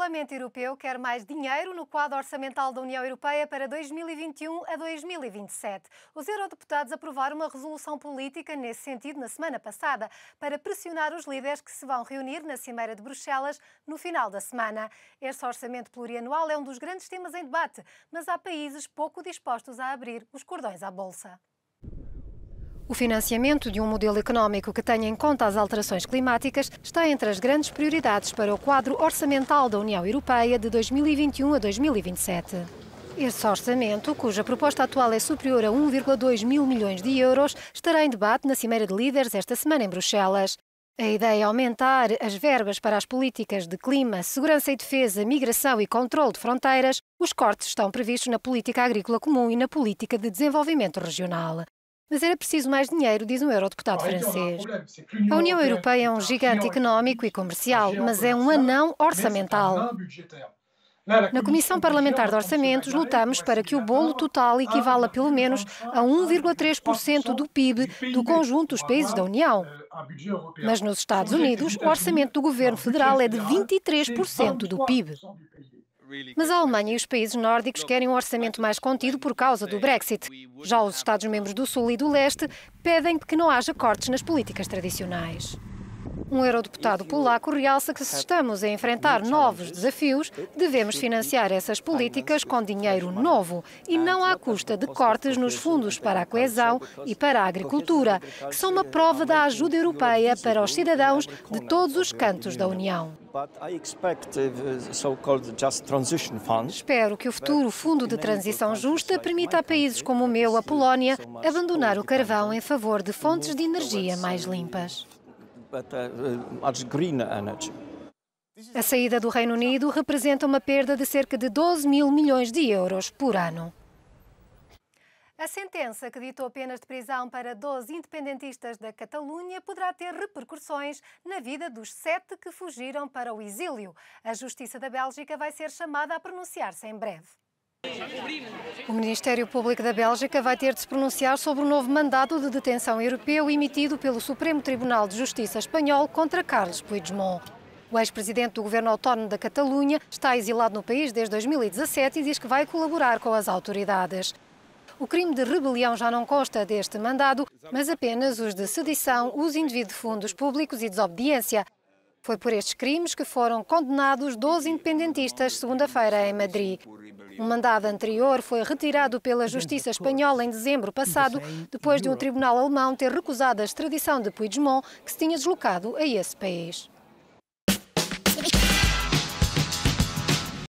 Parlamento Europeu quer mais dinheiro no quadro orçamental da União Europeia para 2021 a 2027. Os eurodeputados aprovaram uma resolução política nesse sentido na semana passada para pressionar os líderes que se vão reunir na Cimeira de Bruxelas no final da semana. Este orçamento plurianual é um dos grandes temas em debate, mas há países pouco dispostos a abrir os cordões à bolsa. O financiamento de um modelo económico que tenha em conta as alterações climáticas está entre as grandes prioridades para o quadro orçamental da União Europeia de 2021 a 2027. Esse orçamento, cuja proposta atual é superior a 1,2 mil milhões de euros, estará em debate na Cimeira de Líderes esta semana em Bruxelas. A ideia é aumentar as verbas para as políticas de clima, segurança e defesa, migração e controle de fronteiras. Os cortes estão previstos na política agrícola comum e na política de desenvolvimento regional. Mas era preciso mais dinheiro, diz um eurodeputado então, francês. É a União Europeia é um gigante económico e comercial, mas é um anão orçamental. Na Comissão Parlamentar de Orçamentos, lutamos para que o bolo total equivala pelo menos a 1,3% do PIB do conjunto dos países da União. Eh, mas nos Estados Unidos, o orçamento do governo federal é de 23% é do PIB. Mas a Alemanha e os países nórdicos querem um orçamento mais contido por causa do Brexit. Já os Estados-membros do Sul e do Leste pedem que não haja cortes nas políticas tradicionais. Um eurodeputado polaco realça que se estamos a enfrentar novos desafios, devemos financiar essas políticas com dinheiro novo e não à custa de cortes nos fundos para a coesão e para a agricultura, que são uma prova da ajuda europeia para os cidadãos de todos os cantos da União. Uh, Espero que o futuro Fundo de Transição Justa permita a países como o meu, a Polónia, abandonar o carvão em favor de fontes de energia mais limpas. Eh, a saída do Reino Unido representa uma perda de cerca de 12 mil milhões de euros por ano. A sentença que ditou penas de prisão para 12 independentistas da Catalunha poderá ter repercussões na vida dos sete que fugiram para o exílio. A Justiça da Bélgica vai ser chamada a pronunciar-se em breve. O Ministério Público da Bélgica vai ter de se pronunciar sobre o novo mandado de detenção europeu emitido pelo Supremo Tribunal de Justiça espanhol contra Carlos Puigdemont. O ex-presidente do governo autónomo da Catalunha está exilado no país desde 2017 e diz que vai colaborar com as autoridades. O crime de rebelião já não consta deste mandado, mas apenas os de sedição, uso indevido de fundos públicos e desobediência, foi por estes crimes que foram condenados 12 independentistas segunda-feira em Madrid. Um mandado anterior foi retirado pela Justiça Espanhola em dezembro passado, depois de um tribunal alemão ter recusado a extradição de Puigdemont, que se tinha deslocado a esse país.